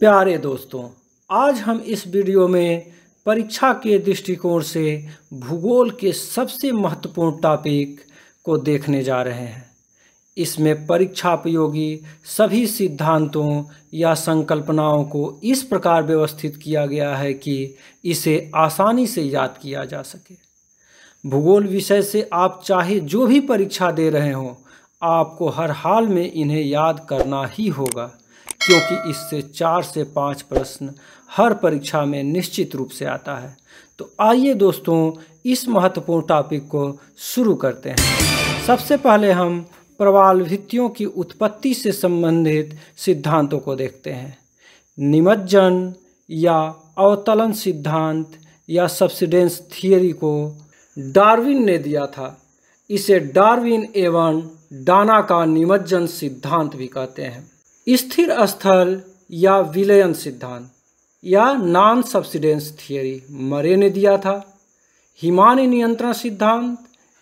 प्यारे दोस्तों आज हम इस वीडियो में परीक्षा के दृष्टिकोण से भूगोल के सबसे महत्वपूर्ण टॉपिक को देखने जा रहे हैं इसमें परीक्षा उपयोगी सभी सिद्धांतों या संकल्पनाओं को इस प्रकार व्यवस्थित किया गया है कि इसे आसानी से याद किया जा सके भूगोल विषय से आप चाहे जो भी परीक्षा दे रहे हों आपको हर हाल में इन्हें याद करना ही होगा क्योंकि इससे चार से पाँच प्रश्न हर परीक्षा में निश्चित रूप से आता है तो आइए दोस्तों इस महत्वपूर्ण टॉपिक को शुरू करते हैं सबसे पहले हम प्रवाल भित्तियों की उत्पत्ति से संबंधित सिद्धांतों को देखते हैं निमज्जन या अवतलन सिद्धांत या सब्सिडेंस थियोरी को डार्विन ने दिया था इसे डार्विन एवं डाना का निमज्जन सिद्धांत भी कहते हैं स्थिर स्थल या विलयन सिद्धांत या नॉन सब्सिडेंस थियोरी मरे ने दिया था हिमान नियंत्रण सिद्धांत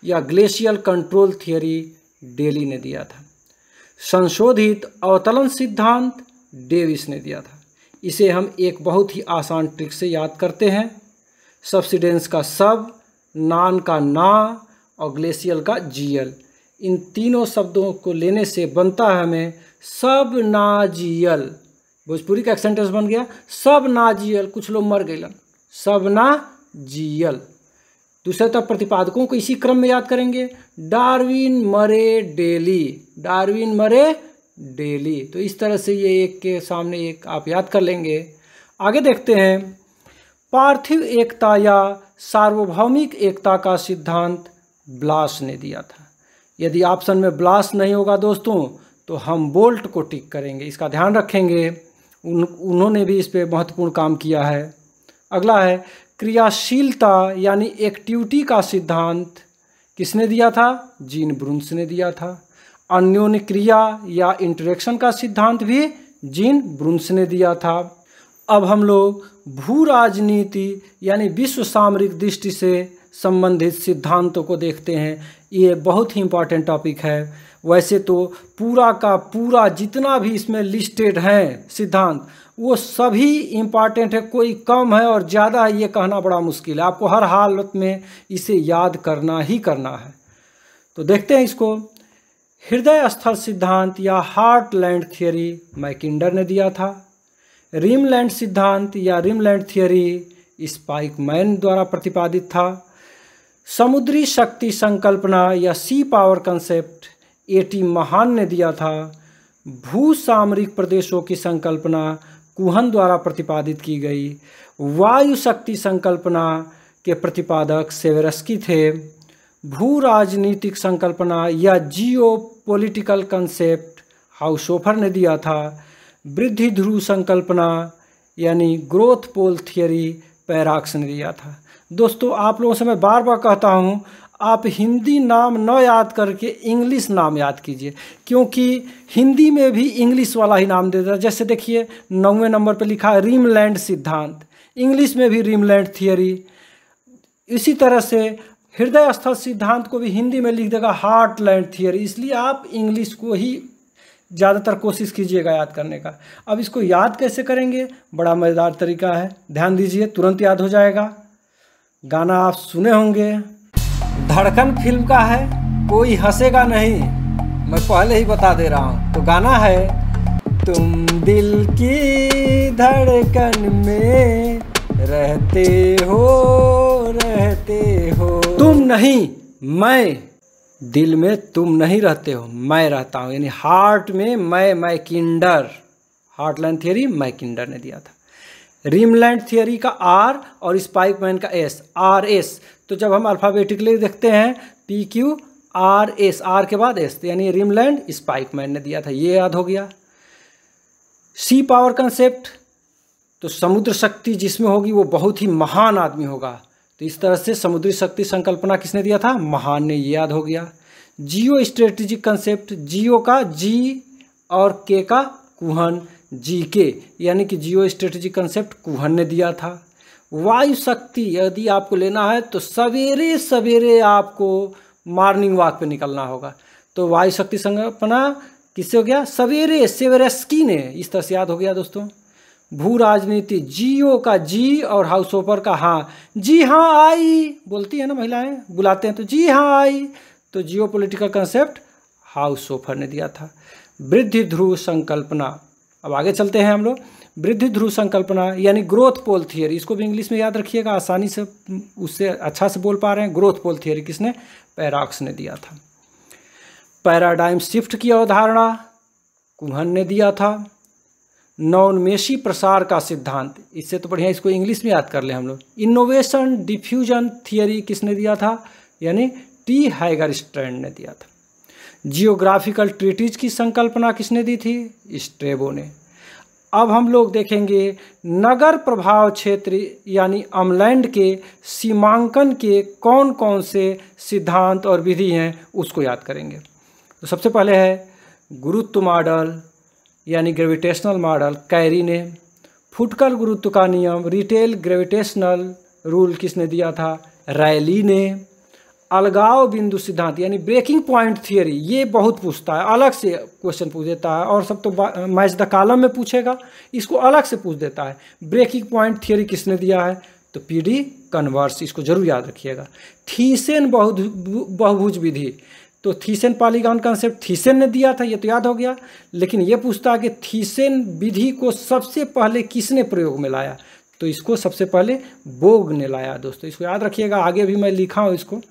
या ग्लेशियल कंट्रोल थियोरी डेली ने दिया था संशोधित अवतलन सिद्धांत डेविस ने दिया था इसे हम एक बहुत ही आसान ट्रिक से याद करते हैं सब्सिडेंस का सब नान का ना और ग्लेशियल का जीएल इन तीनों शब्दों को लेने से बनता है हमें सब नाजियल भोजपुरी का एक सेंटेंस बन गया सब ना जियल कुछ लोग मर गए सब ना जियल दूसरे तरफ तो प्रतिपादकों को इसी क्रम में याद करेंगे डार्विन मरे डेली डार्विन मरे डेली तो इस तरह से ये एक के सामने एक आप याद कर लेंगे आगे देखते हैं पार्थिव एकता या सार्वभौमिक एकता का सिद्धांत ब्लास ने दिया था यदि ऑप्शन में ब्लास नहीं होगा दोस्तों तो हम बोल्ट को टिक करेंगे इसका ध्यान रखेंगे उन उन्होंने भी इस पर महत्वपूर्ण काम किया है अगला है क्रियाशीलता यानी एक्टिविटी का सिद्धांत किसने दिया था जीन ब्रुंस ने दिया था अन्योन्य क्रिया या इंटरेक्शन का सिद्धांत भी जीन ब्रुंस ने दिया था अब हम लोग भू राजनीति यानी विश्व सामरिक दृष्टि से संबंधित सिद्धांतों को देखते हैं ये बहुत ही इंपॉर्टेंट टॉपिक है वैसे तो पूरा का पूरा जितना भी इसमें लिस्टेड हैं सिद्धांत वो सभी इम्पॉर्टेंट है कोई कम है और ज़्यादा है ये कहना बड़ा मुश्किल है आपको हर हालत में इसे याद करना ही करना है तो देखते हैं इसको हृदय स्थल सिद्धांत या हार्ट लैंड थियोरी मैकिंडर ने दिया था रिमलैंड सिद्धांत या रिमलैंड थियोरी मैन द्वारा प्रतिपादित था समुद्री शक्ति संकल्पना या sea power concept A T Mahan ने दिया था भू सामरिक प्रदेशों की संकल्पना कुहन द्वारा प्रतिपादित की गई वायु शक्ति संकल्पना के प्रतिपादक सेवेरस्की थे भू राजनीतिक संकल्पना या जियो पोलिटिकल कंसेप्ट हाउसोफर ने दिया था वृद्धि ध्रुव संकल्पना यानी ग्रोथ पोल थियरी पैराक्स ने दिया था दोस्तों आप लोगों से मैं बार बार कहता हूँ आप हिंदी नाम न याद करके इंग्लिश नाम याद कीजिए क्योंकि हिंदी में भी इंग्लिश वाला ही नाम देता है जैसे देखिए नौवें नंबर पर लिखा है रीमलैंड सिद्धांत इंग्लिश में भी रिमलैंड थियोरी इसी तरह से हृदय स्थल सिद्धांत को भी हिंदी में लिख देगा हार्ट लैंड थियरी इसलिए आप इंग्लिश को ही ज़्यादातर कोशिश कीजिएगा याद करने का अब इसको याद कैसे करेंगे बड़ा मज़ेदार तरीका है ध्यान दीजिए तुरंत याद हो जाएगा गाना आप सुने होंगे धड़कन फिल्म का है कोई हंसेगा नहीं मैं पहले ही बता दे रहा हूँ तो गाना है तुम दिल की धड़कन में रहते हो रहते हो तुम नहीं मैं दिल में तुम नहीं रहते हो मैं रहता हूँ यानी हार्ट में मैं Mackinder heartland theory Mackinder ने दिया था रिमलैंड थियोरी का आर और मैन का एस आर एस तो जब हम अल्फ़ाबेटिकली देखते हैं P Q R S R के बाद एस तो यानी रिमलैंड स्पाइकमैन ने दिया था ये याद हो गया सी पावर कंसेप्ट तो समुद्र शक्ति जिसमें होगी वो बहुत ही महान आदमी होगा तो इस तरह से समुद्री शक्ति संकल्पना किसने दिया था महान ने ये याद हो गया जियो स्ट्रेटेजिक कंसेप्ट जियो का जी और के का कुहन जी के यानी कि जियो स्ट्रेटेजिक कंसेप्ट कुहन ने दिया था वायु शक्ति यदि आपको लेना है तो सवेरे सवेरे आपको मॉर्निंग वॉक पे निकलना होगा तो वायु शक्ति संकल्पना किससे हो गया सवेरे सेवेरेस्की ने इस तरह से याद हो गया दोस्तों भू राजनीति जीओ का जी और हाउस ओपर का हाँ जी हाँ आई बोलती है ना महिलाएं बुलाते हैं तो जी हाँ आई तो geopolitical concept Haushofer ने दिया था वृद्धि ध्रुव संकल्पना अब आगे चलते हैं हम लोग वृद्धि ध्रुव संकल्पना यानी ग्रोथ पोल थियरी इसको भी इंग्लिश में याद रखिएगा आसानी से उससे अच्छा से बोल पा रहे हैं ग्रोथ पोल थियरी किसने पैराक्स ने दिया था पैराडाइम शिफ्ट की अवधारणा कुहन ने दिया था नॉनमेशी प्रसार का सिद्धांत इससे तो बढ़िया इसको इंग्लिश में याद कर ले हम लोग इनोवेशन डिफ्यूजन थियरी किसने दिया था यानी टी हाइगर स्टैंड ने दिया था जियोग्राफिकल ट्रीटीज की संकल्पना किसने दी थी स्ट्रेबो ने अब हम लोग देखेंगे नगर प्रभाव क्षेत्र यानी अमलैंड के सीमांकन के कौन कौन से सिद्धांत और विधि हैं उसको याद करेंगे तो सबसे पहले है गुरुत्व मॉडल यानी ग्रेविटेशनल मॉडल कैरी ने फुटकर गुरुत्व का नियम रिटेल ग्रेविटेशनल रूल किसने दिया था रैली ने अलगाव बिंदु सिद्धांत यानी ब्रेकिंग पॉइंट थियोरी ये बहुत पूछता है अलग से क्वेश्चन पूछ देता है और सब तो मैच द कालम में पूछेगा इसको अलग से पूछ देता है ब्रेकिंग पॉइंट थियोरी किसने दिया है तो पी डी कन्वर्स इसको जरूर याद रखिएगा थीसेन बहु बहुभुज विधि तो थीसेन पालीगान कॉन्सेप्ट थीसेन ने दिया था ये तो याद हो गया लेकिन ये पूछता है कि थीसेन विधि को सबसे पहले किसने प्रयोग में लाया तो इसको सबसे पहले बोग ने लाया दोस्तों इसको याद रखिएगा आगे भी मैं लिखा हूँ इसको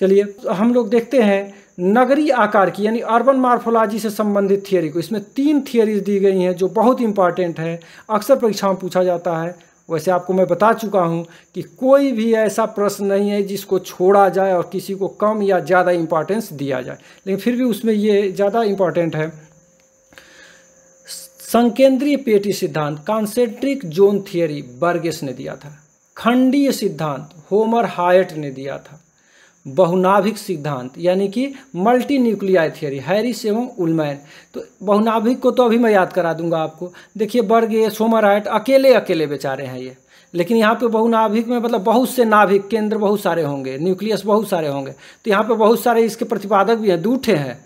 चलिए तो हम लोग देखते हैं नगरी आकार की यानी अर्बन मार्फोलॉजी से संबंधित थियोरी को इसमें तीन थियोरीज दी गई हैं जो बहुत इंपॉर्टेंट है अक्सर परीक्षाओं पूछा जाता है वैसे आपको मैं बता चुका हूँ कि कोई भी ऐसा प्रश्न नहीं है जिसको छोड़ा जाए और किसी को कम या ज़्यादा इंपॉर्टेंस दिया जाए लेकिन फिर भी उसमें ये ज़्यादा इंपॉर्टेंट है संकेंद्रीय पेटी सिद्धांत कॉन्सेंट्रिक जोन थियोरी बर्गेस ने दिया था खंडीय सिद्धांत होमर हायट ने दिया था बहुनाभिक सिद्धांत यानी कि मल्टी न्यूक्लियाई थियरी हैरिस एवं उलमैन तो बहुनाभिक को तो अभी मैं याद करा दूंगा आपको देखिए बर्ग ये सोमराइट अकेले अकेले बेचारे हैं ये लेकिन यहाँ पे बहुनाभिक में मतलब बहुत से नाभिक केंद्र बहुत सारे होंगे न्यूक्लियस बहुत सारे होंगे तो यहाँ पर बहुत सारे इसके प्रतिपादक भी हैं दूठे हैं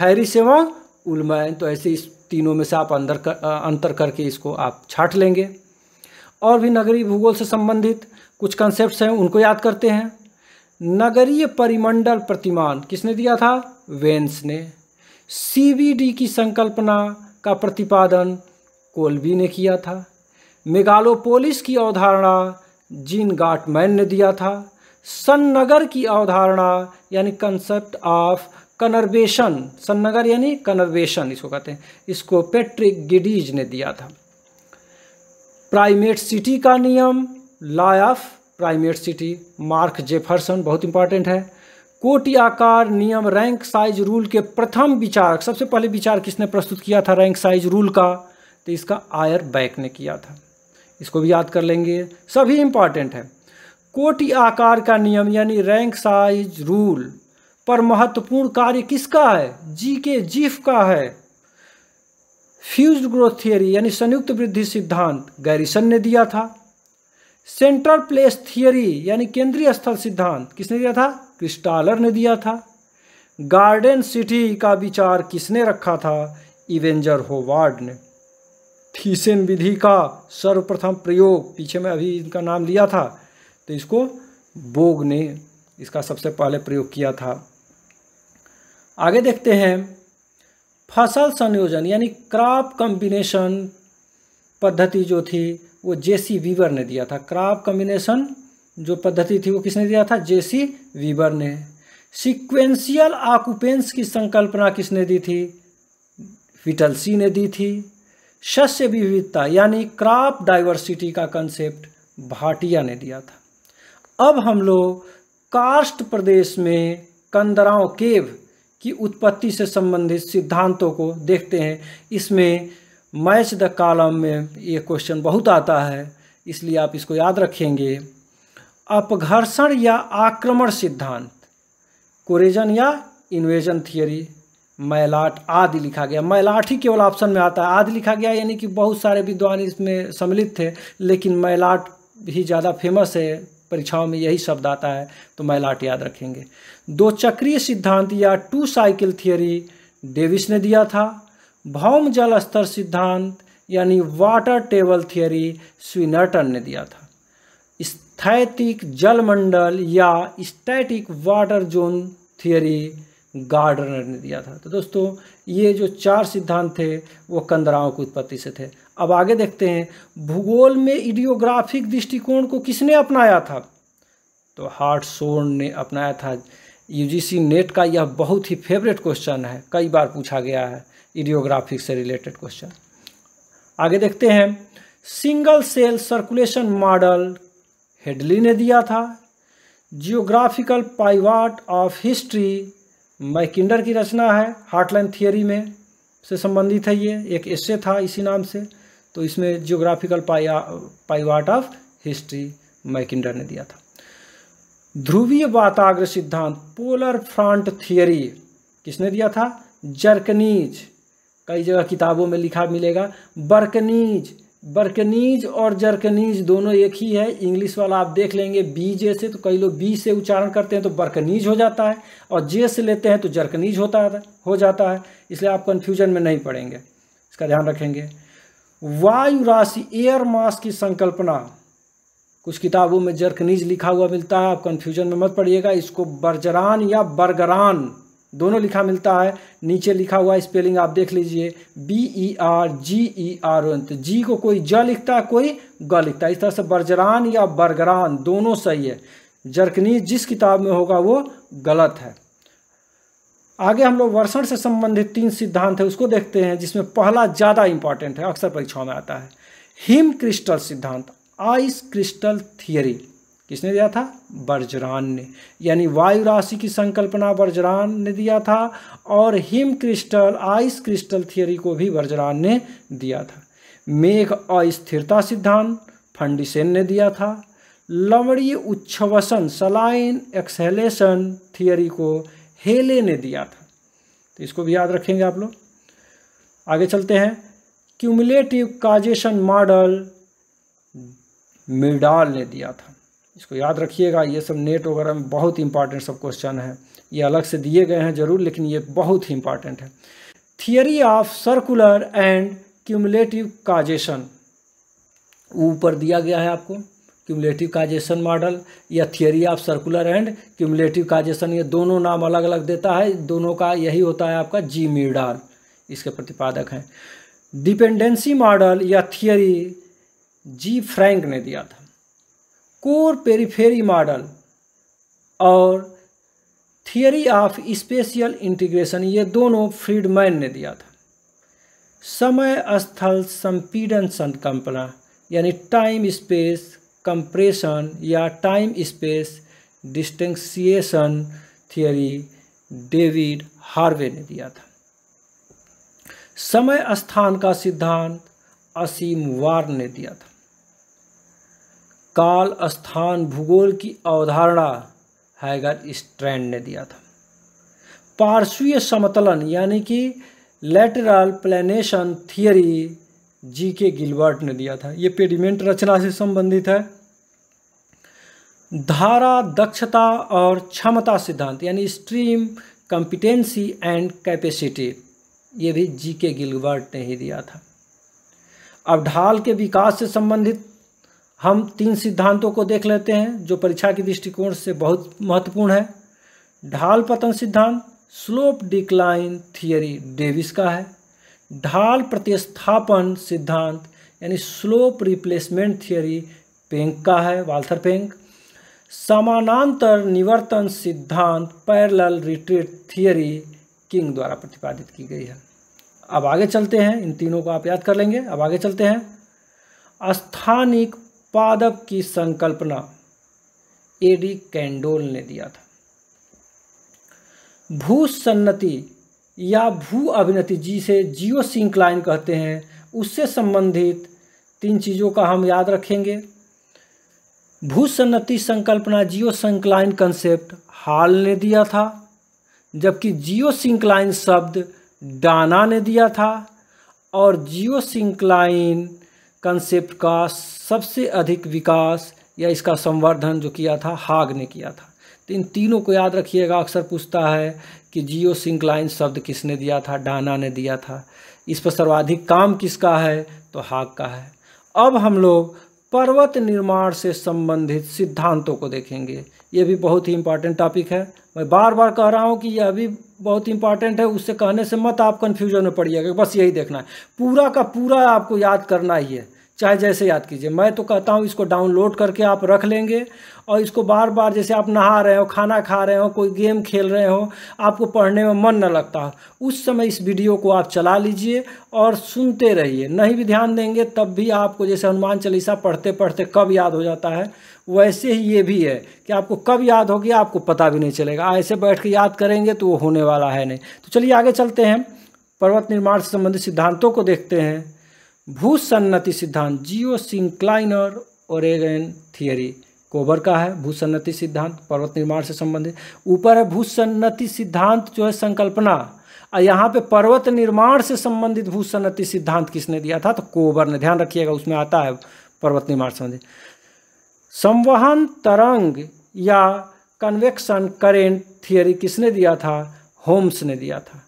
हैरिस एवं उलमैन तो ऐसे इस तीनों में से आप अंदर कर, अंतर करके इसको आप छाट लेंगे और भी नगरीय भूगोल से संबंधित कुछ कॉन्सेप्ट्स हैं उनको याद करते हैं नगरीय परिमंडल प्रतिमान किसने दिया था वेंस ने सीबीडी की संकल्पना का प्रतिपादन कोल्बी ने किया था मेगालोपोलिस की अवधारणा जीन गाटमैन ने दिया था सन्नगर की अवधारणा यानी कंसेप्ट ऑफ कनर्वेशन सन्नगर यानी कनर्वेशन इसको कहते हैं इसको पेट्रिक गिडीज ने दिया था प्राइमेट सिटी का नियम law of primate city Mark Jefferson बहुत इंपॉर्टेंट है कोटि आकार नियम रैंक साइज रूल के प्रथम विचारक सबसे पहले विचार किसने प्रस्तुत किया था रैंक साइज रूल का तो इसका आयर बैक ने किया था इसको भी याद कर लेंगे सभी इंपॉर्टेंट है कोटि आकार का नियम यानी रैंक साइज रूल पर महत्वपूर्ण कार्य किसका है जी के जीफ का है फ्यूज ग्रोथ थियरी यानी संयुक्त वृद्धि सिद्धांत गैरिसन ने दिया था सेंट्रल प्लेस थियोरी यानी केंद्रीय स्थल सिद्धांत किसने दिया था क्रिस्टालर ने दिया था गार्डन सिटी का विचार किसने रखा था इवेंजर होवार्ड ने थीसेन विधि का सर्वप्रथम प्रयोग पीछे में अभी इनका नाम लिया था तो इसको बोग ने इसका सबसे पहले प्रयोग किया था आगे देखते हैं फसल संयोजन यानी क्रॉप कॉम्बिनेशन पद्धति जो थी वो जेसी वीवर ने दिया था क्रॉप कम्बिनेशन जो पद्धति थी वो किसने दिया था जेसी वीवर ने सिक्वेंशियल आकुपेंस की संकल्पना किसने दी थी विटलसी ने दी थी शस्य विविधता यानी क्रॉप डाइवर्सिटी का कंसेप्ट भाटिया ने दिया था अब हम लोग कास्ट प्रदेश में कंदराओं केव की उत्पत्ति से संबंधित सिद्धांतों को देखते हैं इसमें मैच द कॉलम में ये क्वेश्चन बहुत आता है इसलिए आप इसको याद रखेंगे अपघर्षण या आक्रमण सिद्धांत कोरेजन या इन्वेजन थियोरी मैलाट आदि लिखा गया मैलाट ही केवल ऑप्शन में आता है आदि लिखा गया यानी कि बहुत सारे विद्वान इसमें सम्मिलित थे लेकिन मैलाट ही ज़्यादा फेमस है परीक्षाओं में यही शब्द आता है तो मैलाट याद रखेंगे दो चक्रीय सिद्धांत या टू साइकिल थियोरी डेविस ने दिया था भौम जल स्तर सिद्धांत यानी वाटर टेबल थियोरी स्विनर्टन ने दिया था स्थैतिक जलमंडल या static water zone theory Gardner ने दिया था तो दोस्तों ये जो चार सिद्धांत थे वो कंदराओं की उत्पत्ति से थे अब आगे देखते हैं भूगोल में इडियोग्राफिक दृष्टिकोण को किसने अपनाया था तो हार्ट सोन ने अपनाया था यूजीसी नेट का यह बहुत ही फेवरेट क्वेश्चन है कई बार पूछा गया है इडियोग्राफिक से रिलेटेड क्वेश्चन आगे देखते हैं single cell circulation model Hadley ने दिया था geographical pivot of history Mackinder की रचना है हार्टलाइन थियोरी में से संबंधित है ये एक ऐसे था इसी नाम से तो इसमें जियोग्राफिकल पाया पाइवाट ऑफ हिस्ट्री मैकिंडर ने दिया था ध्रुवीय वाताग्र सिद्धांत पोलर फ्रंट थियोरी किसने दिया था जर्कनीज कई जगह किताबों में लिखा मिलेगा बर्कनीज बर्कनीज और जर्कनीज दोनों एक ही है इंग्लिश वाला आप देख लेंगे बी जे से तो कई लोग बी से उच्चारण करते हैं तो बर्कनीज हो जाता है और जे से लेते हैं तो जर्कनीज होता है हो जाता है इसलिए आप कन्फ्यूजन में नहीं पड़ेंगे इसका ध्यान रखेंगे वायु राशि एयर मास की संकल्पना कुछ किताबों में जर्कनीज लिखा हुआ मिलता है आप कन्फ्यूजन में मत पड़िएगा इसको बर्जरान या बर्गरान दोनों लिखा मिलता है नीचे लिखा हुआ स्पेलिंग आप देख लीजिए B E R G E R अंत तो जी को कोई ज लिखता है कोई ग लिखता है इस तरह से बर्जरान या बरगरान दोनों सही है जर्कनी जिस किताब में होगा वो गलत है आगे हम लोग वर्षण से संबंधित तीन सिद्धांत है उसको देखते हैं जिसमें पहला ज़्यादा इंपॉर्टेंट है अक्सर परीक्षाओं में आता है हिम क्रिस्टल सिद्धांत आइस क्रिस्टल थियरी किसने दिया था बर्जरान ने यानी वायु राशि की संकल्पना बर्जरान ने दिया था और हिम क्रिस्टल आइस क्रिस्टल थियोरी को भी बर्जरान ने दिया था मेघ अस्थिरता सिद्धांत फंडिसेन ने दिया था लवणीय उच्छ्वसन सलाइन एक्सहेलेशन थियोरी को हेले ने दिया था तो इसको भी याद रखेंगे आप लोग आगे चलते हैं क्यूमुलेटिव काजेशन मॉडल मिडाल ने दिया था इसको याद रखिएगा ये सब नेट वगैरह में बहुत इंपॉर्टेंट सब क्वेश्चन है ये अलग से दिए गए हैं ज़रूर लेकिन ये बहुत ही इंपॉर्टेंट है theory of circular and cumulative causation ऊपर दिया गया है आपको क्यूमुलेटिव काजेशन मॉडल या theory of circular and cumulative causation ये दोनों नाम अलग अलग देता है दोनों का यही होता है आपका जी मीडाल इसके प्रतिपादक हैं डिपेंडेंसी मॉडल या थियरी जी फ्रैंक ने दिया था कोर पेरीफेरी मॉडल और थियरी ऑफ स्पेशियल इंटीग्रेशन ये दोनों फ्रीडमैन ने दिया था समय स्थल संपीडन संकल्पना यानी टाइम स्पेस कंप्रेशन या time space distanciation theory David Harvey ने दिया था समय स्थान का सिद्धांत असीम वार ने दिया था काल स्थान भूगोल की अवधारणा हैगर स्ट्रैंड ने दिया था पार्श्वीय समतलन यानी कि लेटरल प्लेनेशन थियरी जी के गिलबर्ट ने दिया था ये पेडिमेंट रचना से संबंधित है धारा दक्षता और क्षमता सिद्धांत यानी स्ट्रीम कंपिटेंसी एंड कैपेसिटी ये भी जी के गिलबर्ट ने ही दिया था अब ढाल के विकास से संबंधित हम तीन सिद्धांतों को देख लेते हैं जो परीक्षा के दृष्टिकोण से बहुत महत्वपूर्ण है ढाल पतन सिद्धांत स्लोप डिक्लाइन थियरी डेविस का है ढाल प्रतिस्थापन सिद्धांत यानी स्लोप रिप्लेसमेंट थियरी पेंक का है वाल्थर पेंक समानांतर निवर्तन सिद्धांत पैरल रिट्रीट थियरी किंग द्वारा प्रतिपादित की गई है अब आगे चलते हैं इन तीनों को आप याद कर लेंगे अब आगे चलते हैं स्थानिक पादप की संकल्पना एडी कैंडोल ने दिया था भू सन्नति या भू अभिनति जिसे जियो सिंक्लाइन कहते हैं उससे संबंधित तीन चीज़ों का हम याद रखेंगे भू सन्नति संकल्पना जियो सिंक्लाइन कंसेप्ट हाल ने दिया था जबकि जियो सिंक्लाइन शब्द डाना ने दिया था और जियो सिंक्लाइन कंसेप्ट का सबसे अधिक विकास या इसका संवर्धन जो किया था हाग ने किया था तो इन तीनों को याद रखिएगा अक्सर पूछता है कि जियो सिंकलाइन शब्द किसने दिया था डाना ने दिया था इस पर सर्वाधिक काम किसका है तो हाग का है अब हम लोग पर्वत निर्माण से संबंधित सिद्धांतों को देखेंगे ये भी बहुत ही इम्पॉर्टेंट टॉपिक है मैं बार बार कह रहा हूँ कि यह भी बहुत इंपॉर्टेंट है उससे कहने से मत आप कन्फ्यूजन में पड़िएगा बस यही देखना है पूरा का पूरा आपको याद करना ही है चाहे जैसे याद कीजिए मैं तो कहता हूँ इसको डाउनलोड करके आप रख लेंगे और इसको बार बार जैसे आप नहा रहे हो खाना खा रहे हो कोई गेम खेल रहे हो आपको पढ़ने में मन न लगता उस समय इस वीडियो को आप चला लीजिए और सुनते रहिए नहीं भी ध्यान देंगे तब भी आपको जैसे हनुमान चालीसा पढ़ते पढ़ते कब याद हो जाता है वैसे ही ये भी है कि आपको कब याद होगी आपको पता भी नहीं चलेगा ऐसे बैठ के याद करेंगे तो वो होने वाला है नहीं तो चलिए आगे चलते हैं पर्वत निर्माण से संबंधित सिद्धांतों को देखते हैं भूसन्नति सिद्धांत जियो सिंक्लाइनर ओरेगन थियरी कोबर का है भूसन्नति सिद्धांत पर्वत निर्माण से संबंधित ऊपर है भूसन्नति सिद्धांत जो है संकल्पना और यहाँ पे पर्वत निर्माण से संबंधित भूसन्नति सिद्धांत किसने दिया था तो कोबर ने ध्यान रखिएगा उसमें आता है पर्वत निर्माण संबंधित संवहन तरंग या कन्वेक्शन करेंट थियरी किसने दिया था होम्स ने दिया था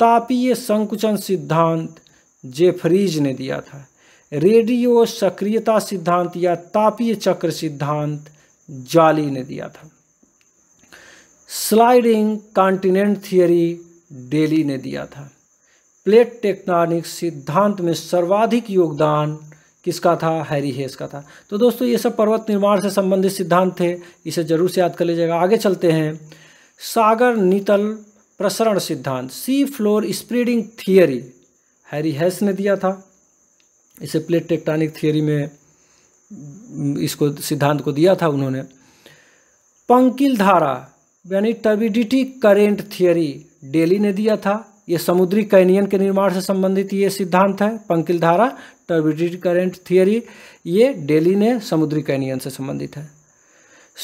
तापीय संकुचन सिद्धांत जेफरीज ने दिया था रेडियो सक्रियता सिद्धांत या तापीय चक्र सिद्धांत जाली ने दिया था स्लाइडिंग कॉन्टिनेंट थियोरी डेली ने दिया था प्लेट टेक्टोनिक सिद्धांत में सर्वाधिक योगदान किसका था हैरी हेस का था तो दोस्तों ये सब पर्वत निर्माण से संबंधित सिद्धांत थे इसे जरूर से याद कर लीजिएगा आगे चलते हैं सागर नीतल प्रसरण सिद्धांत sea floor spreading theory Harry Hess ने दिया था इसे प्लेट टेक्टॉनिक थियोरी में इसको सिद्धांत को दिया था उन्होंने पंकिल धारा यानी टर्बिडिटी करेंट थियोरी डेली ने दिया था ये समुद्री कैनियन के निर्माण से संबंधित ये सिद्धांत है पंकिल धारा टर्बिडिटी करेंट थियोरी ये डेली ने समुद्री कैनियन से संबंधित है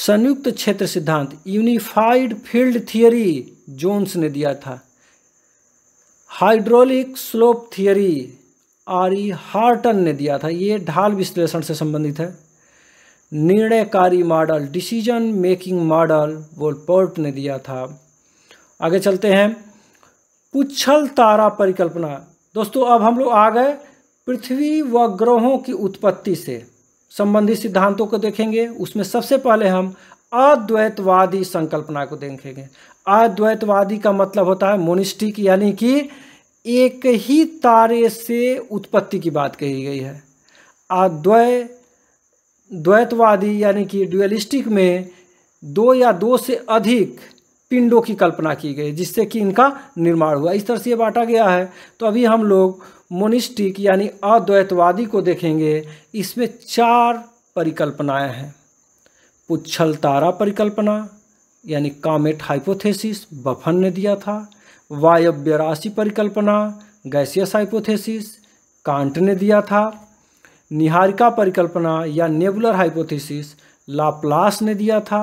संयुक्त क्षेत्र सिद्धांत यूनिफाइड फील्ड थियोरी जोन्स ने दिया था hydraulic slope theory R E Horton ने दिया था ये ढाल विश्लेषण से संबंधित है निर्णयकारी model decision making model Wolpert ने दिया था आगे चलते हैं पुच्छल तारा परिकल्पना दोस्तों अब हम लोग आ गए पृथ्वी व ग्रहों की उत्पत्ति से संबंधित सिद्धांतों को देखेंगे उसमें सबसे पहले हम अद्वैतवादी संकल्पना को देखेंगे अद्वैतवादी का मतलब होता है मोनिस्टिक यानी कि एक ही तारे से उत्पत्ति की बात कही गई है अद्वै द्वैतवादी यानी कि ड्यूअलिस्टिक में दो या दो से अधिक पिंडों की कल्पना की गई जिससे कि इनका निर्माण हुआ इस तरह से ये बांटा गया है तो अभी हम लोग मोनिस्टिक यानी अद्वैतवादी को देखेंगे इसमें चार परिकल्पनाएं हैं पुच्छल तारा परिकल्पना यानी कामेट हाइपोथेसिस बफन ने दिया था वायव्य राशि परिकल्पना गैसियस हाइपोथेसिस कांट ने दिया था निहारिका परिकल्पना या नेबुलर हाइपोथेसिस लाप्लास ने दिया था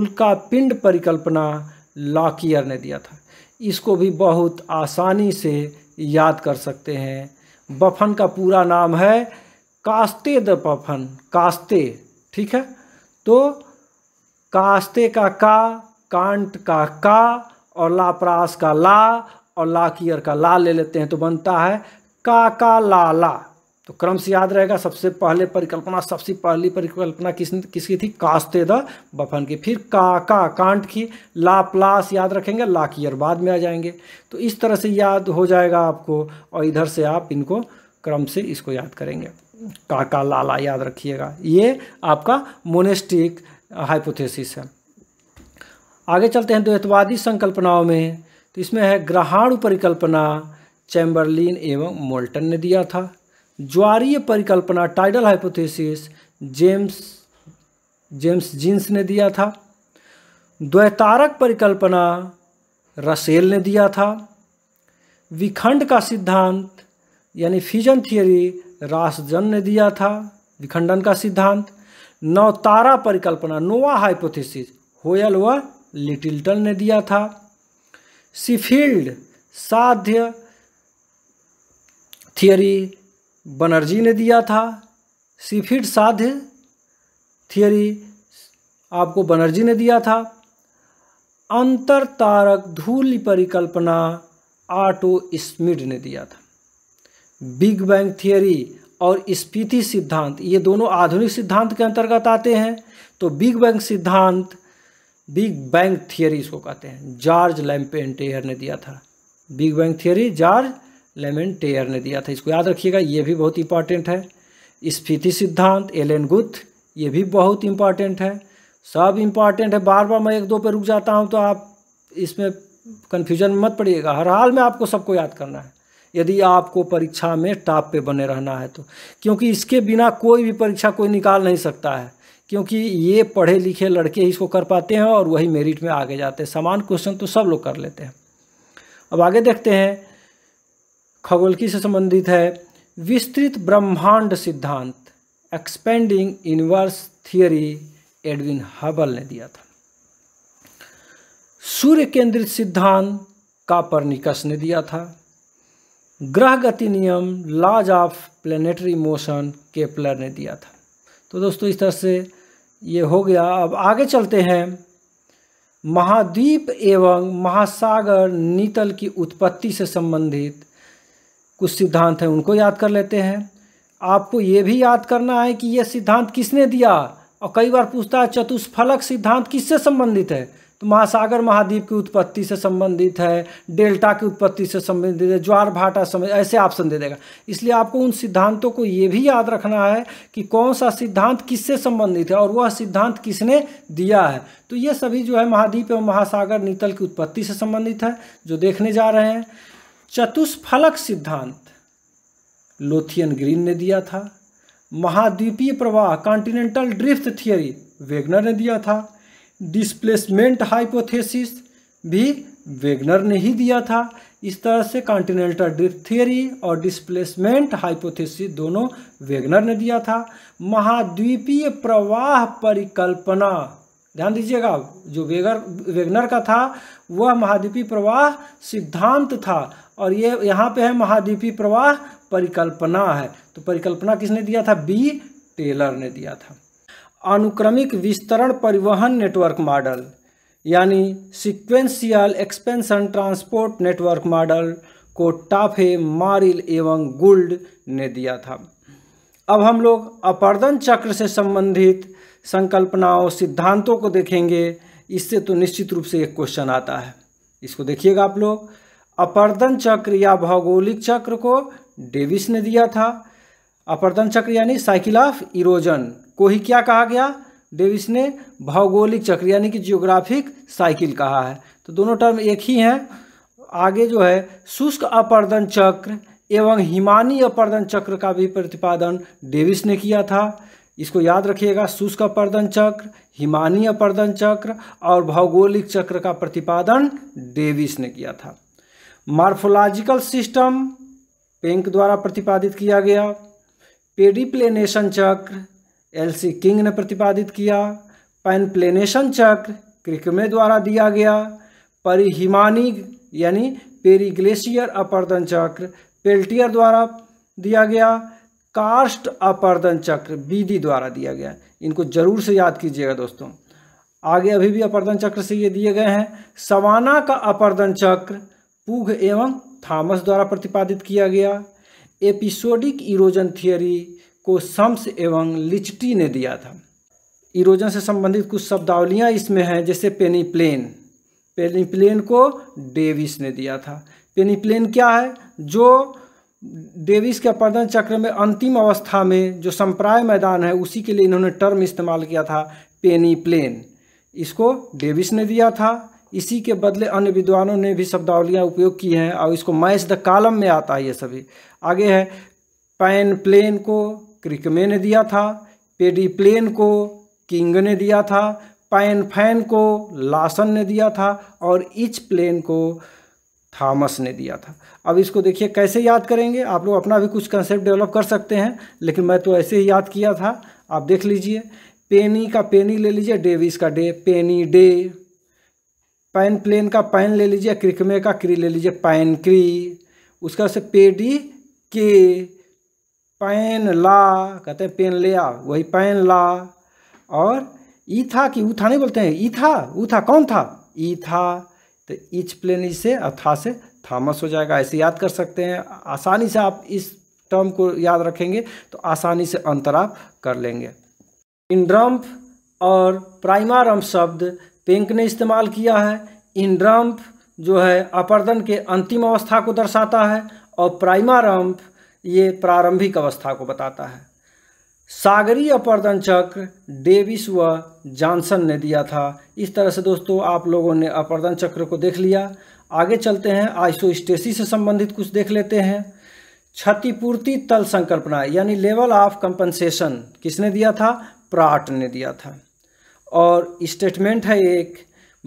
उल्का पिंड परिकल्पना लाकियर ने दिया था इसको भी बहुत आसानी से याद कर सकते हैं बफन का पूरा नाम है कास्ते द बफन कास्ते ठीक है तो कास्ते का का कांट का का और लापरास का ला और लाकियर का ला ले लेते हैं तो बनता है का का ला ला तो क्रम से याद रहेगा सबसे पहले परिकल्पना सबसे पहली परिकल्पना किस किसकी थी कास्ते द बफन की फिर का का कांट की लापलास याद रखेंगे ला की और बाद में आ जाएंगे तो इस तरह से याद हो जाएगा आपको और इधर से आप इनको क्रम से इसको याद करेंगे काका लाला याद रखिएगा ये आपका मोनेस्टिक हाइपोथेसिस है आगे चलते हैं द्वैतवादी संकल्पनाओं में तो इसमें है ग्रहाणु परिकल्पना चैम्बरलिन एवं मोल्टन ने दिया था ज्वारीय परिकल्पना tidal hypothesis James James Jeans ने दिया था द्वैतारक परिकल्पना रसेल ने दिया था विखंड का सिद्धांत यानी फ्यूजन थियरी रासजन ने दिया था विखंडन का सिद्धांत नवतारा परिकल्पना नोवा हाइपोथेसिस होयल व लिटिल्टन ने दिया था सीफील्ड साध्य थियरी बनर्जी ने दिया था सीफील्ड साध्य थियरी आपको बनर्जी ने दिया था अंतर तारक धूल परिकल्पना आटो स्मिड ने दिया था बिग बैंग थियोरी और स्पीति सिद्धांत ये दोनों आधुनिक सिद्धांत के अंतर्गत आते हैं तो बिग बैंग सिद्धांत बिग बैंग थियोरी इसको कहते हैं जॉर्ज लैम्पेंटेयर ने दिया था big bang theory George Lemaitre ने दिया था इसको याद रखिएगा ये भी बहुत इंपॉर्टेंट है स्फीति सिद्धांत एलेन गुथ ये भी बहुत इंपॉर्टेंट है सब इंपॉर्टेंट है बार बार मैं एक दो पे रुक जाता हूँ तो आप इसमें कन्फ्यूजन मत पड़िएगा हर हाल में आपको सबको याद करना है यदि आपको परीक्षा में टॉप पे बने रहना है तो क्योंकि इसके बिना कोई भी परीक्षा कोई निकाल नहीं सकता है क्योंकि ये पढ़े लिखे लड़के इसको कर पाते हैं और वही मेरिट में आगे जाते हैं समान क्वेश्चन तो सब लोग कर लेते हैं अब आगे देखते हैं खगोलकी से संबंधित है विस्तृत ब्रह्मांड सिद्धांत expanding universe theory Edwin Hubble ने दिया था सूर्य केंद्रित सिद्धांत कापरनिकस ने दिया था ग्रह गति नियम laws of planetary motion Kepler ने दिया था तो दोस्तों इस तरह से ये हो गया अब आगे चलते हैं महाद्वीप एवं महासागर नीतल की उत्पत्ति से संबंधित कुछ सिद्धांत हैं उनको याद कर लेते हैं आपको ये भी याद करना है कि यह सिद्धांत किसने दिया और कई बार पूछता है चतुष्फलक सिद्धांत किससे संबंधित है तो महासागर महाद्वीप की उत्पत्ति से संबंधित है डेल्टा की उत्पत्ति से संबंधित है ज्वार भाटा समझ ऐसे ऑप्शन दे देगा इसलिए आपको उन सिद्धांतों को ये भी याद रखना है कि कौन सा सिद्धांत किससे संबंधित है और वह सिद्धांत किसने दिया है तो ये सभी जो है महाद्वीप एवं महासागर नीतल की उत्पत्ति से संबंधित है जो देखने जा रहे हैं चतुष्फलक सिद्धांत लोथियन ग्रीन ने दिया था महाद्वीपीय प्रवाह कॉन्टिनेंटल ड्रिफ्ट थियरी वेगनर ने दिया था डिस्प्लेसमेंट हाइपोथेसिस भी वेगनर ने ही दिया था इस तरह से कॉन्टिनेंटल ड्रिफ्ट थियरी और डिस्प्लेसमेंट हाइपोथेसिस दोनों वेगनर ने दिया था महाद्वीपीय प्रवाह परिकल्पना ध्यान दीजिएगा जो वेगर वेगनर का था वह महाद्वीपीय प्रवाह सिद्धांत था और ये यहाँ पे है महाद्वीपीय प्रवाह परिकल्पना है तो परिकल्पना किसने दिया था बी टेलर ने दिया था अनुक्रमिक विस्तरण परिवहन नेटवर्क मॉडल यानी sequential expansion transport network model को टाफे मारिल एवं गुल्ड ने दिया था अब हम लोग अपर्दन चक्र से संबंधित संकल्पनाओं सिद्धांतों को देखेंगे इससे तो निश्चित रूप से एक क्वेश्चन आता है इसको देखिएगा आप लोग अपर्दन चक्र या भौगोलिक चक्र को डेविस ने दिया था अपर्दन चक्र यानी साइकिल ऑफ इरोजन को ही क्या कहा गया डेविस ने भौगोलिक चक्र यानी कि जियोग्राफिक साइकिल कहा है तो दोनों टर्म एक ही हैं आगे जो है शुष्क अपर्दन चक्र एवं हिमानी अपर्दन चक्र का भी प्रतिपादन डेविस ने किया था इसको याद रखिएगा शुष्क अपर्दन चक्र हिमानी अपर्दन चक्र और भौगोलिक चक्र का प्रतिपादन डेविस ने किया था मार्फोलॉजिकल सिस्टम पेंक द्वारा प्रतिपादित किया गया पेडिप्लेनेशन चक्र एलसी किंग ने प्रतिपादित किया प्लेनेशन चक्र क्रिकमे द्वारा दिया गया परिहिमानी यानी पेरीग्लेशियर अपर्दन चक्र पेल्टियर द्वारा दिया गया कास्ट अपर्दन चक्र बीदी द्वारा दिया गया इनको जरूर से याद कीजिएगा दोस्तों आगे अभी भी अपर्दन चक्र से ये दिए गए हैं सवाना का अपर्दन चक्र पूघ एवं थॉमस द्वारा प्रतिपादित किया गया एपिसोडिक इरोजन थियरी को सम्स एवं लिचटी ने दिया था इरोजन से संबंधित कुछ शब्दावलियाँ इसमें हैं जैसे पेनीप्लेन पेनीप्लेन को डेविस ने दिया था पेनीप्लेन क्या है जो डेविस के अपर्दन चक्र में अंतिम अवस्था में जो संप्राय मैदान है उसी के लिए इन्होंने टर्म इस्तेमाल किया था पेनीप्लेन इसको डेविस ने दिया था इसी के बदले अन्य विद्वानों ने भी शब्दावलियाँ उपयोग की हैं और इसको मैस द कालम में आता है ये सभी आगे है पैन प्लेन को क्रिकमे ने दिया था पेडी प्लेन को किंग ने दिया था पैन फैन को लासन ने दिया था और इच प्लेन को थॉमस ने दिया था अब इसको देखिए कैसे याद करेंगे आप लोग अपना भी कुछ कंसेप्ट डेवलप कर सकते हैं लेकिन मैं तो ऐसे ही याद किया था आप देख लीजिए पेनी का पेनी ले लीजिए डेविस का डे पेनी डे पैन प्लेन का पैन ले लीजिए क्रिकमे का क्री ले लीजिए पैन क्री उसका से पेडी के पैन ला कहते हैं पेन ले आ वही पैन ला और ई था कि ऊ था नहीं बोलते हैं ई था ऊ था कौन था ई था तो ईच प्लेन से अथा से थामस हो जाएगा ऐसे याद कर सकते हैं आसानी से आप इस टर्म को याद रखेंगे तो आसानी से अंतर आप कर लेंगे इंड्रम्प और प्राइमारम्प शब्द पेंक ने इस्तेमाल किया है इंड्रम्प जो है अपर्दन के अंतिम अवस्था को दर्शाता है और प्राइमारम्प ये प्रारंभिक अवस्था को बताता है सागरी अपर्दन चक्र डेविस व जॉनसन ने दिया था इस तरह से दोस्तों आप लोगों ने अपर्दन चक्र को देख लिया आगे चलते हैं आइसोस्टेसी से संबंधित कुछ देख लेते हैं क्षतिपूर्ति तल संकल्पना यानी लेवल ऑफ कंपनसेशन किसने दिया था प्राट ने दिया था और स्टेटमेंट है एक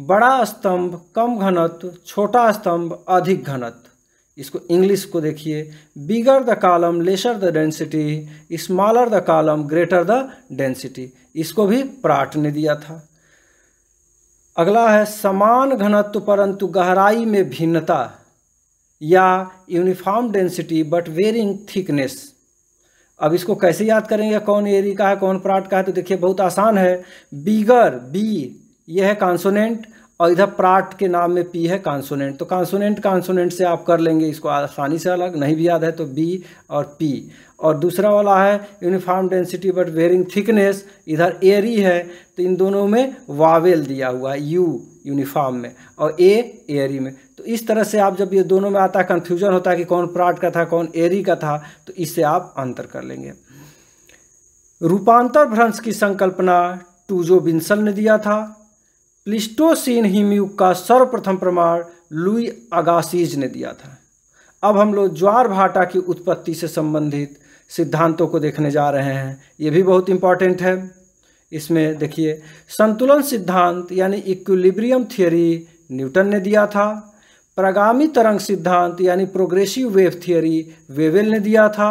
बड़ा स्तंभ कम घनत्व छोटा स्तंभ अधिक घनत्व इसको इंग्लिश को देखिए bigger the column lesser the density smaller the column greater the density इसको भी प्राट ने दिया था अगला है समान घनत्व परंतु गहराई में भिन्नता या uniform density but varying thickness अब इसको कैसे याद करेंगे कौन एरी का है कौन प्राट का है तो देखिए बहुत आसान है बीगर बी यह है कॉन्सोनेंट और इधर प्राट के नाम में पी है कॉन्सोनेंट तो कॉन्सोनेंट कॉन्सोनेंट से आप कर लेंगे इसको आसानी से अलग नहीं भी याद है तो बी और पी और दूसरा वाला है uniform density but varying thickness इधर एरी है तो इन दोनों में वावेल दिया हुआ है यू यूनिफॉर्म में और ए एरी में तो इस तरह से आप जब ये दोनों में आता है कन्फ्यूजन होता है कि कौन प्राट का था कौन एरी का था तो इससे आप अंतर कर लेंगे रूपांतर भ्रंश की संकल्पना टूजो बिंसल ने दिया था प्लिस्टोसिन हिमयुग का सर्वप्रथम प्रमाण लुई अगासीज ने दिया था अब हम लोग ज्वार भाटा की उत्पत्ति से संबंधित सिद्धांतों को देखने जा रहे हैं ये भी बहुत इंपॉर्टेंट है इसमें देखिए संतुलन सिद्धांत यानी इक्विलिब्रियम थियोरी न्यूटन ने दिया था प्रगामी तरंग सिद्धांत यानी प्रोग्रेसिव वेव थियोरी वेवेल ने दिया था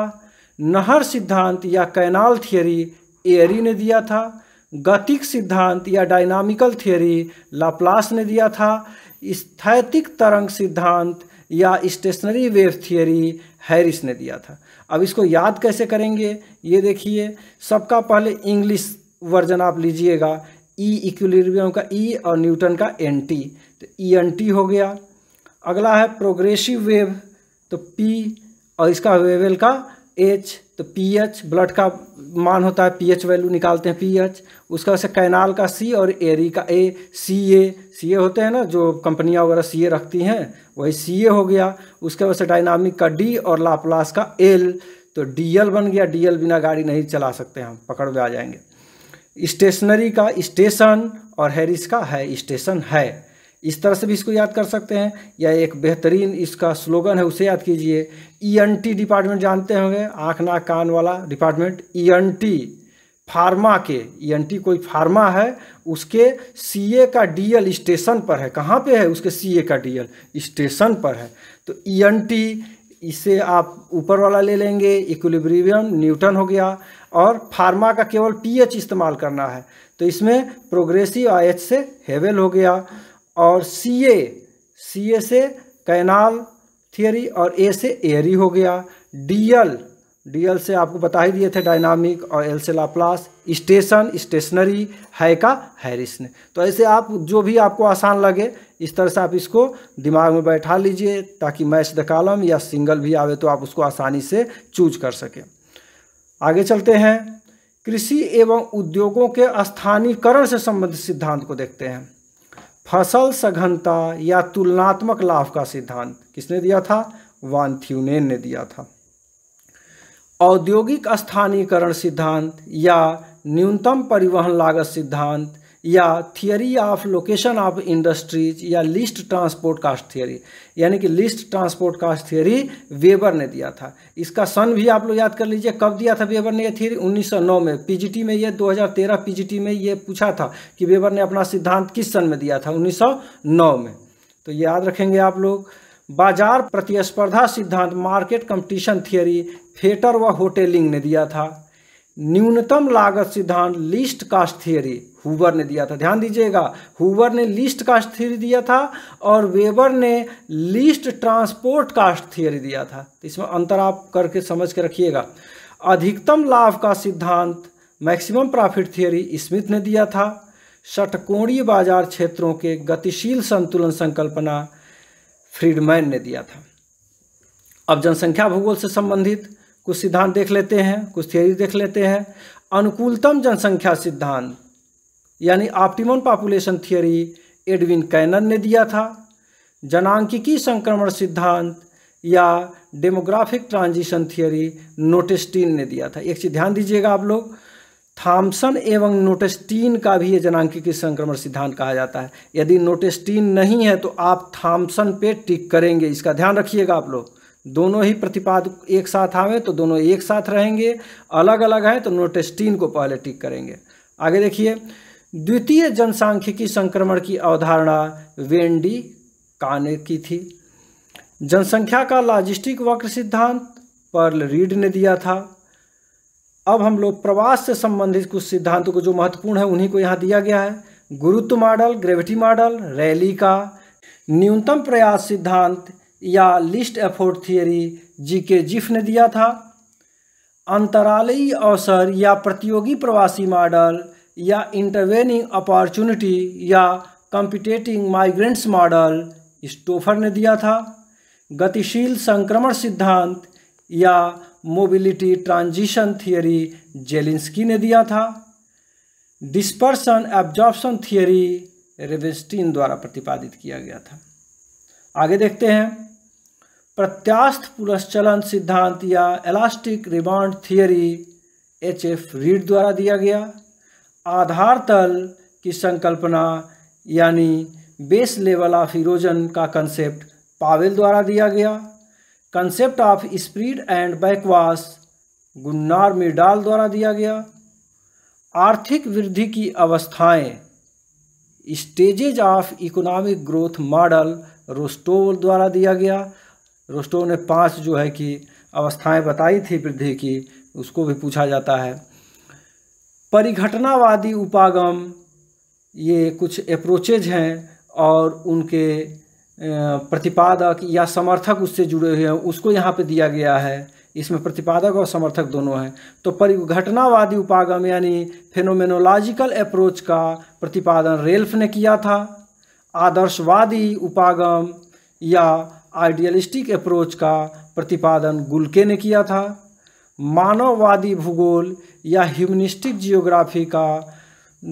नहर सिद्धांत या कैनाल थियोरी एयरी ने दिया था गतिक सिद्धांत या डायनामिकल थियोरी लाप्लास ने दिया था स्थैतिक तरंग सिद्धांत या स्टेशनरी वेव थियोरी हैरिस ने दिया था अब इसको याद कैसे करेंगे ये देखिए सबका पहले इंग्लिश वर्जन आप लीजिएगा ई e इक्विलिब्रियम का ई e और न्यूटन का एन टी तो ई एन टी हो गया अगला है प्रोग्रेसिव वेव तो पी और इसका वेवेल का एच तो पीएच ब्लड का मान होता है पीएच वैल्यू निकालते हैं पीएच उसका से कैनाल का सी और एरी का ए सी ए सी ए होते हैं ना जो कंपनियां वगैरह सी ए रखती हैं वही सी ए हो गया उसके से डायनामिक का डी और लापलास का एल तो डी एल बन गया डी एल बिना गाड़ी नहीं चला सकते हम पकड़ में आ जाएंगे स्टेशनरी का स्टेशन और हैरिस का है स्टेशन है इस तरह से भी इसको याद कर सकते हैं या एक बेहतरीन इसका स्लोगन है उसे याद कीजिए ईएनटी e डिपार्टमेंट जानते होंगे आँख नाक कान वाला डिपार्टमेंट ईएनटी e फार्मा के ईएनटी e कोई फार्मा है उसके सीए का डीएल स्टेशन पर है कहाँ पे है उसके सीए का डीएल स्टेशन पर है तो ईएनटी इसे आप ऊपर वाला ले लेंगे इक्विलिब्रियम न्यूटन हो गया और फार्मा का केवल पीएच इस्तेमाल करना है तो इसमें प्रोग्रेसिव आई एच से हेवेल हो गया और सी ए सी ए से कैनाल थियरी और ए से एयरी हो गया डी एल डी एल से आपको बता ही दिए थे डायनामिक और एल से लाप्लास स्टेशन स्टेशनरी है का हैरिस ने तो ऐसे आप जो भी आपको आसान लगे इस तरह से आप इसको दिमाग में बैठा लीजिए ताकि मैच द कॉलम या सिंगल भी आवे तो आप उसको आसानी से चूज कर सकें आगे चलते हैं कृषि एवं उद्योगों के स्थानीयकरण से संबंधित सिद्धांत को देखते हैं फसल सघनता या तुलनात्मक लाभ का सिद्धांत किसने दिया था वान थ्यूनेन ने दिया था औद्योगिक स्थानीयकरण सिद्धांत या न्यूनतम परिवहन लागत सिद्धांत या theory of location of industries या लिस्ट ट्रांसपोर्ट कास्ट थियरी यानी कि least transport cost theory Weber ने दिया था इसका सन भी आप लोग याद कर लीजिए कब दिया था वेबर ने यह थियरी 1909 में पीजीटी में यह 2013 पीजीटी में ये पूछा था कि वेबर ने अपना सिद्धांत किस सन में दिया था उन्नीस में तो याद रखेंगे आप लोग बाजार प्रतिस्पर्धा सिद्धांत मार्केट कंपटीशन थियरी फेटर व होटेलिंग ने दिया था न्यूनतम लागत सिद्धांत लिस्ट कास्ट थियरी हुबर ने दिया था ध्यान दीजिएगा हुबर ने लिस्ट कास्ट थियरी दिया था और वेबर ने लिस्ट ट्रांसपोर्ट कास्ट थियरी दिया था तो इसमें अंतर आप करके समझ के रखिएगा अधिकतम लाभ का सिद्धांत मैक्सिमम प्रॉफिट थियरी स्मिथ ने दिया था षटकोणीय बाजार क्षेत्रों के गतिशील संतुलन संकल्पना फ्रीडमैन ने दिया था अब जनसंख्या भूगोल से संबंधित कुछ सिद्धांत देख लेते हैं कुछ थियरी देख लेते हैं अनुकूलतम जनसंख्या सिद्धांत यानी optimum population theory Edwin Cannan ने दिया था जनांकिकी संक्रमण सिद्धांत या डेमोग्राफिक ट्रांजिशन थियोरी नोटेस्टीन ने दिया था एक चीज़ ध्यान दीजिएगा आप लोग थाम्सन एवं नोटेस्टीन का भी ये जनांकिकी संक्रमण सिद्धांत कहा जाता है यदि नोटेस्टीन नहीं है तो आप थाम्सन पे टिक करेंगे इसका ध्यान रखिएगा आप लोग दोनों ही प्रतिपाद एक साथ आवें तो दोनों एक साथ रहेंगे अलग अलग हैं तो नोटेस्टीन को पहले टिक करेंगे आगे देखिए द्वितीय जनसांख्यिकी संक्रमण की अवधारणा वेंडी काने की थी जनसंख्या का लॉजिस्टिक वक्र सिद्धांत पर्ल रीड ने दिया था अब हम लोग प्रवास से संबंधित कुछ सिद्धांतों को जो महत्वपूर्ण है उन्हीं को यहाँ दिया गया है गुरुत्व मॉडल ग्रेविटी मॉडल रैली का न्यूनतम प्रयास सिद्धांत या लिस्ट एफोर्ड थियरी जी के जिफ ने दिया था अंतरालयी अवसर या प्रतियोगी प्रवासी मॉडल या इंटरवेनिंग अपॉर्चुनिटी या कंपिटेटिंग माइग्रेंट्स मॉडल स्टोफर ने दिया था गतिशील संक्रमण सिद्धांत या मोबिलिटी ट्रांजिशन थियरी जेलिंस्की ने दिया था डिस्पर्सन एब्जॉर्प्शन थियरी रेवेस्टीन द्वारा प्रतिपादित किया गया था आगे देखते हैं प्रत्यास्थ पुनश्चलन सिद्धांत या elastic rebound theory H F Reid द्वारा दिया गया आधार तल की संकल्पना यानी बेस लेवल ऑफ इरोजन का कंसेप्ट पावेल द्वारा दिया गया concept of spread and backwash Gunnar Myrdal द्वारा दिया गया आर्थिक वृद्धि की अवस्थाएं stages of economic growth model Rostow द्वारा दिया गया रोस्टो ने पांच जो है कि अवस्थाएं बताई थी वृद्धि की उसको भी पूछा जाता है परिघटनावादी उपागम ये कुछ अप्रोचेज हैं और उनके प्रतिपादक या समर्थक उससे जुड़े हुए हैं उसको यहाँ पे दिया गया है इसमें प्रतिपादक और समर्थक दोनों हैं तो परिघटनावादी उपागम यानी फेनोमेनोलॉजिकल अप्रोच का प्रतिपादन रेल्फ ने किया था आदर्शवादी उपागम या आइडियलिस्टिक अप्रोच का प्रतिपादन गुलके ने किया था मानववादी भूगोल या ह्यूमनिस्टिक जियोग्राफी का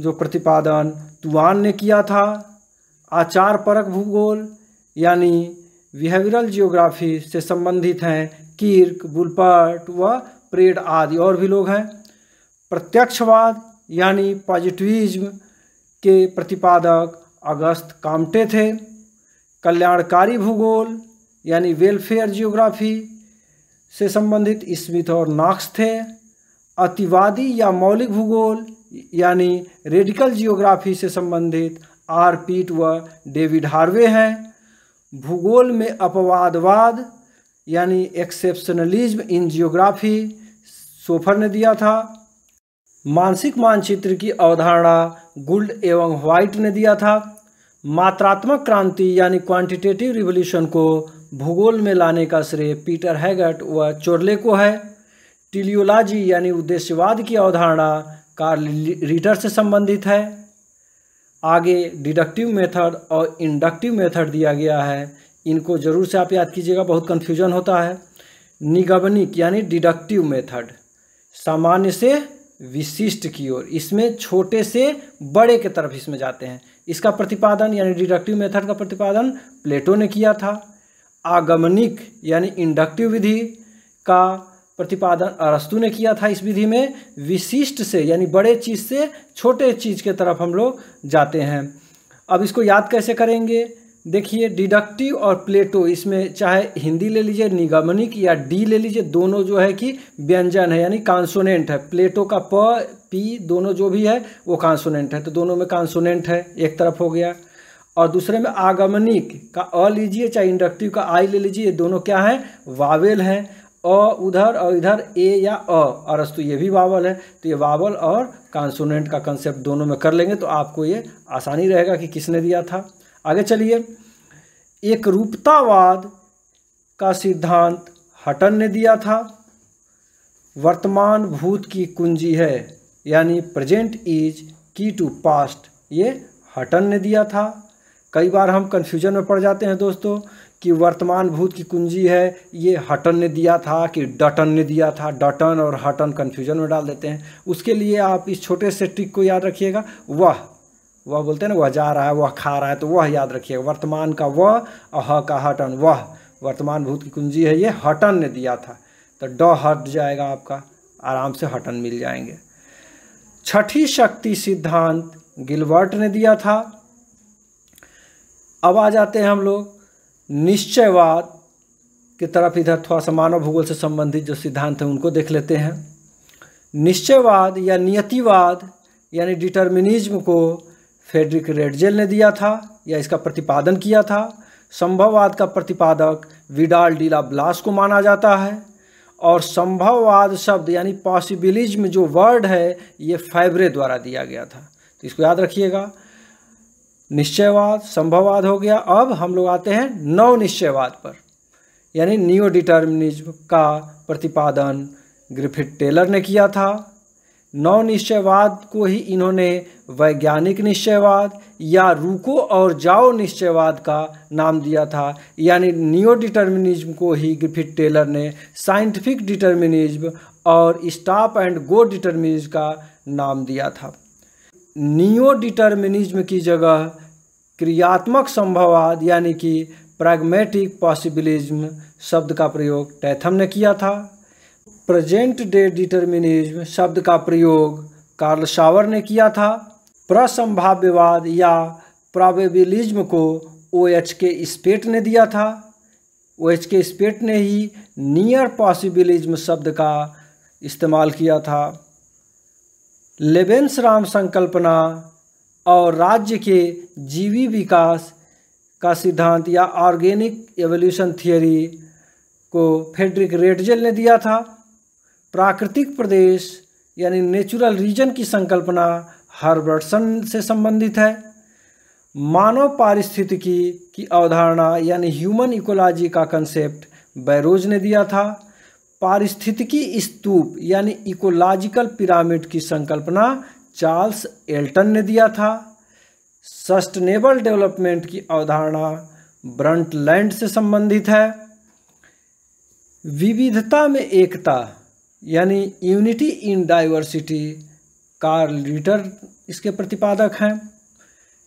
जो प्रतिपादन तुआन ने किया था आचार परक भूगोल यानी बिहेवियरल जियोग्राफी से संबंधित हैं कीर्क बुलपर्ट व प्रेड आदि और भी लोग हैं प्रत्यक्षवाद यानी पॉजिटिविज्म के प्रतिपादक अगस्त कामटे थे कल्याणकारी भूगोल यानी वेलफेयर जियोग्राफी से संबंधित स्मिथ और नाक्स थे अतिवादी या मौलिक भूगोल यानी रेडिकल जियोग्राफी से संबंधित आर पीट व डेविड हार्वे हैं भूगोल में अपवादवाद यानी एक्सेप्शनलिज्म इन जियोग्राफी सोफर ने दिया था मानसिक मानचित्र की अवधारणा गुल्ड एवं व्हाइट ने दिया था मात्रात्मक क्रांति यानी क्वांटिटेटिव रिवोल्यूशन को भूगोल में लाने का श्रेय पीटर हैगट व चोरले को है टिलियोलॉजी यानी उद्देश्यवाद की अवधारणा कार्ल रीटर से संबंधित है आगे डिडक्टिव मेथड और इंडक्टिव मेथड दिया गया है इनको ज़रूर से आप याद कीजिएगा बहुत कन्फ्यूजन होता है निगमनिक यानी डिडक्टिव मेथड सामान्य से विशिष्ट की ओर इसमें छोटे से बड़े के तरफ इसमें जाते हैं इसका प्रतिपादन यानी डिडक्टिव मेथड का प्रतिपादन प्लेटो ने किया था आगमनिक यानी इंडक्टिव विधि का प्रतिपादन अरस्तु ने किया था इस विधि में विशिष्ट से यानी बड़े चीज़ से छोटे चीज़ के तरफ हम लोग जाते हैं अब इसको याद कैसे करेंगे देखिए डिडक्टिव और प्लेटो इसमें चाहे हिंदी ले लीजिए निगमनिक या डी ले लीजिए दोनों जो है कि व्यंजन है यानी कॉन्सोनेंट है प्लेटो का प पी दोनों जो भी है वो कॉन्सोनेंट है तो दोनों में कॉन्सोनेंट है एक तरफ हो गया और दूसरे में आगमनिक का अ लीजिए चाहे इंडक्टिव का आई ले लीजिए ये दोनों क्या हैं वावेल हैं अ उधर और इधर ए या अ अरस्तु अस्तु ये भी वावल है तो ये वावल और कॉन्सोनेंट का कंसेप्ट दोनों में कर लेंगे तो आपको ये आसानी रहेगा कि किसने दिया था आगे चलिए एक रूपतावाद का सिद्धांत हटन ने दिया था वर्तमान भूत की कुंजी है यानी present is key to past ये हटन ने दिया था कई बार हम कन्फ्यूजन में पड़ जाते हैं दोस्तों कि वर्तमान भूत की कुंजी है ये हटन ने दिया था कि डटन ने दिया था डटन और हटन कन्फ्यूजन में डाल देते हैं उसके लिए आप इस छोटे से ट्रिक को याद रखिएगा वह वह बोलते हैं ना वह जा रहा है वह खा रहा है तो वह याद रखिएगा वर्तमान का वह और का हटन वह वर्तमान भूत की कुंजी है ये हटन ने दिया था तो ड हट जाएगा आपका आराम से हटन मिल जाएंगे छठी शक्ति सिद्धांत गिलबर्ट ने दिया था अब आ जाते हैं हम लोग निश्चयवाद की तरफ इधर थोड़ा सा मानव भूगोल से संबंधित जो सिद्धांत हैं उनको देख लेते हैं निश्चयवाद या नियतिवाद यानी डिटर्मिनिज्म को फेडरिक रेडजेल ने दिया था या इसका प्रतिपादन किया था संभववाद का प्रतिपादक विडाल डीला ब्लास को माना जाता है और संभववाद शब्द यानी पॉसिबिलिज्म जो वर्ड है ये फाइबरे द्वारा दिया गया था तो इसको याद रखिएगा निश्चयवाद संभववाद हो गया अब हम लोग आते हैं नव निश्चयवाद पर यानी न्यू डिटर्मिनिज्म का प्रतिपादन ग्रिफिथ टेलर ने किया था नव निश्चयवाद को ही इन्होंने वैज्ञानिक निश्चयवाद या रुको और जाओ निश्चयवाद का नाम दिया था यानी नियो डिटर्मिनिज्म को ही ग्रिफिथ टेलर ने साइंटिफिक डिटर्मिनिज्म और स्टॉप एंड गो डिटर्मिनिज्म का नाम दिया था नियो डिटर्मिनिज्म की जगह क्रियात्मक संभववाद यानी कि प्रैग्मेटिक पॉसिबिलिज्म शब्द का प्रयोग टैथम ने किया था प्रेजेंट डे डिटर्मिनिज्म शब्द का प्रयोग कार्ल शावर ने किया था प्रसंभाव्यवाद या प्रॉबेबिलिज्म को ओ एच के स्पेट ने दिया था ओ एच के स्पेट ने ही नियर पॉसिबिलिज्म शब्द का इस्तेमाल किया था लेबेंस राम संकल्पना और राज्य के जीवी विकास का सिद्धांत या ऑर्गेनिक एवोल्यूशन थियोरी को फेडरिक रेटजल ने दिया था प्राकृतिक प्रदेश यानी नेचुरल रीजन की संकल्पना हर्बर्टसन से संबंधित है मानव पारिस्थितिकी की अवधारणा यानी ह्यूमन इकोलॉजी का कंसेप्ट बैरोज ने दिया था पारिस्थितिकी स्तूप यानी इकोलॉजिकल पिरामिड की संकल्पना चार्ल्स एल्टन ने दिया था सस्टेनेबल डेवलपमेंट की अवधारणा ब्रंट लैंड से संबंधित है विविधता में एकता यानी unity in diversity Karl Ritter इसके प्रतिपादक हैं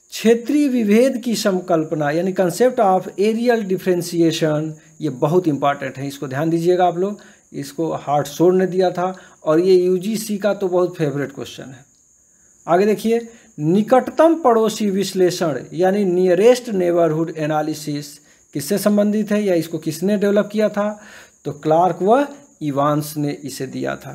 क्षेत्रीय विभेद की संकल्पना यानी कंसेप्ट ऑफ एरियल डिफ्रेंसिएशन ये बहुत इंपॉर्टेंट है इसको ध्यान दीजिएगा आप लोग इसको हार्ट शोर ने दिया था और ये यूजीसी का तो बहुत फेवरेट क्वेश्चन है आगे देखिए निकटतम पड़ोसी विश्लेषण यानी नियरेस्ट नेबरहुड एनालिसिस किससे संबंधित है या इसको किसने डेवलप किया था तो क्लार्क व इवांस ने इसे दिया था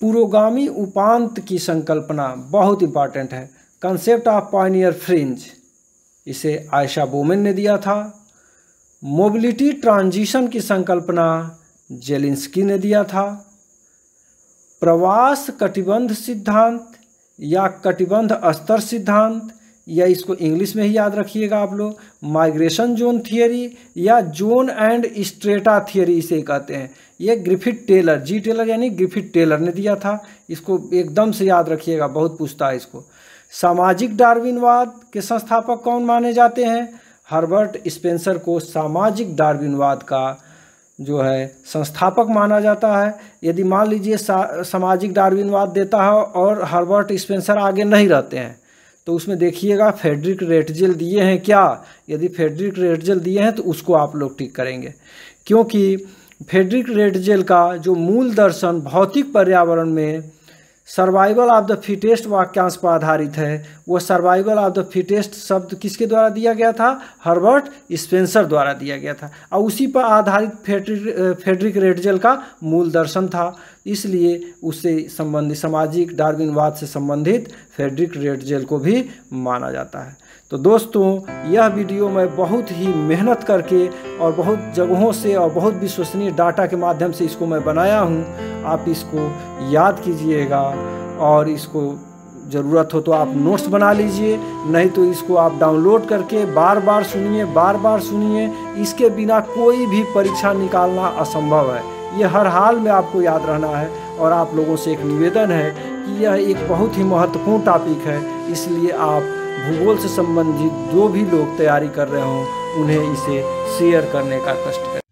पुरोगामी उपांत की संकल्पना बहुत इंपॉर्टेंट है कंसेप्ट ऑफ पाइनियर फ्रिंज इसे आयशा बोमेन ने दिया था मोबिलिटी ट्रांजिशन की संकल्पना जेलिंस्की ने दिया था प्रवास कटिबंध सिद्धांत या कटिबंध स्तर सिद्धांत या इसको इंग्लिश में ही याद रखिएगा आप लोग माइग्रेशन जोन थियोरी या जोन एंड स्ट्रेटा थियोरी इसे कहते हैं ये ग्रिफिथ टेलर जी टेलर यानी ग्रिफिथ टेलर ने दिया था इसको एकदम से याद रखिएगा बहुत पूछता है इसको सामाजिक डार्विनवाद के संस्थापक कौन माने जाते हैं हर्बर्ट स्पेंसर को सामाजिक डार्विनवाद का जो है संस्थापक माना जाता है यदि मान लीजिए सामाजिक डार्विनवाद देता है और हर्बर्ट स्पेंसर आगे नहीं रहते हैं तो उसमें देखिएगा फेडरिक रेटजेल दिए हैं क्या यदि फेडरिक रेटजेल दिए हैं तो उसको आप लोग ठीक करेंगे क्योंकि फेडरिक रेटजेल का जो मूल दर्शन भौतिक पर्यावरण में सर्वाइवल ऑफ द फिटेस्ट वाक्यांश पर आधारित है वो सर्वाइवल ऑफ द फिटेस्ट शब्द किसके द्वारा दिया गया था हर्बर्ट स्पेंसर द्वारा दिया गया था और उसी पर आधारित फेडरिक फेडरिक रेडजल का मूल दर्शन था इसलिए उससे संबंधित सामाजिक डार्विनवाद से संबंधित फेडरिक रेडजेल को भी माना जाता है तो दोस्तों यह वीडियो मैं बहुत ही मेहनत करके और बहुत जगहों से और बहुत विश्वसनीय डाटा के माध्यम से इसको मैं बनाया हूँ आप इसको याद कीजिएगा और इसको ज़रूरत हो तो आप नोट्स बना लीजिए नहीं तो इसको आप डाउनलोड करके बार बार सुनिए बार बार सुनिए इसके बिना कोई भी परीक्षा निकालना असंभव है ये हर हाल में आपको याद रहना है और आप लोगों से एक निवेदन है कि यह एक बहुत ही महत्वपूर्ण टॉपिक है इसलिए आप भूगोल से संबंधित जो भी लोग तैयारी कर रहे हों उन्हें इसे शेयर करने का कष्ट करें